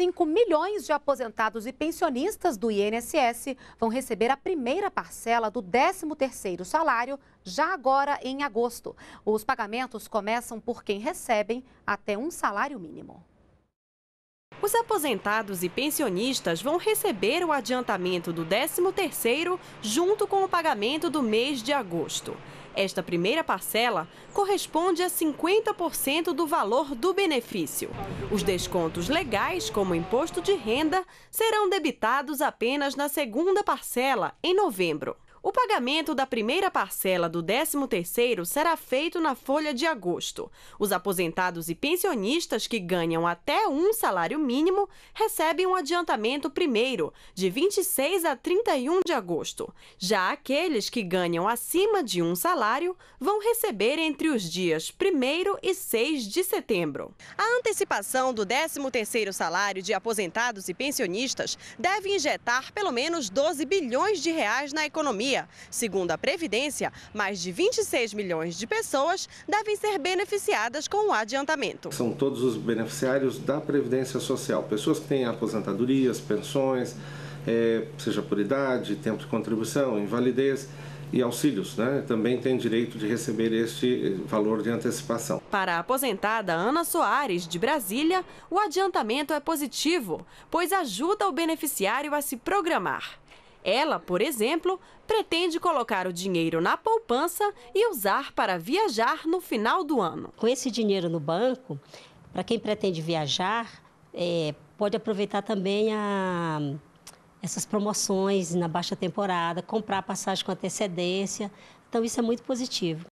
5 milhões de aposentados e pensionistas do INSS vão receber a primeira parcela do 13º salário já agora em agosto. Os pagamentos começam por quem recebem até um salário mínimo. Os aposentados e pensionistas vão receber o adiantamento do 13º junto com o pagamento do mês de agosto. Esta primeira parcela corresponde a 50% do valor do benefício. Os descontos legais, como imposto de renda, serão debitados apenas na segunda parcela, em novembro. O pagamento da primeira parcela do 13º será feito na folha de agosto. Os aposentados e pensionistas que ganham até um salário mínimo recebem um adiantamento primeiro, de 26 a 31 de agosto. Já aqueles que ganham acima de um salário vão receber entre os dias 1 e 6 de setembro. A antecipação do 13º salário de aposentados e pensionistas deve injetar pelo menos 12 bilhões de reais na economia pandemia. Segundo a Previdência, mais de 26 milhões de pessoas devem ser beneficiadas com o adiantamento. São todos os beneficiários da Previdência Social, pessoas que têm aposentadorias, pensões, é, seja por idade, tempo de contribuição, invalidez e auxílios, né? Também tem direito de receber este eh, valor de antecipação. Para a aposentada Ana Soares, de Brasília, o adiantamento é positivo, pois ajuda o beneficiário a se programar. Ela, por exemplo, pretende colocar o dinheiro na poupança e usar para viajar no final do ano. Com esse dinheiro no banco, para quem pretende viajar, é, pode aproveitar também a, essas promoções na baixa temporada, comprar passagem com antecedência. Então, isso é muito positivo.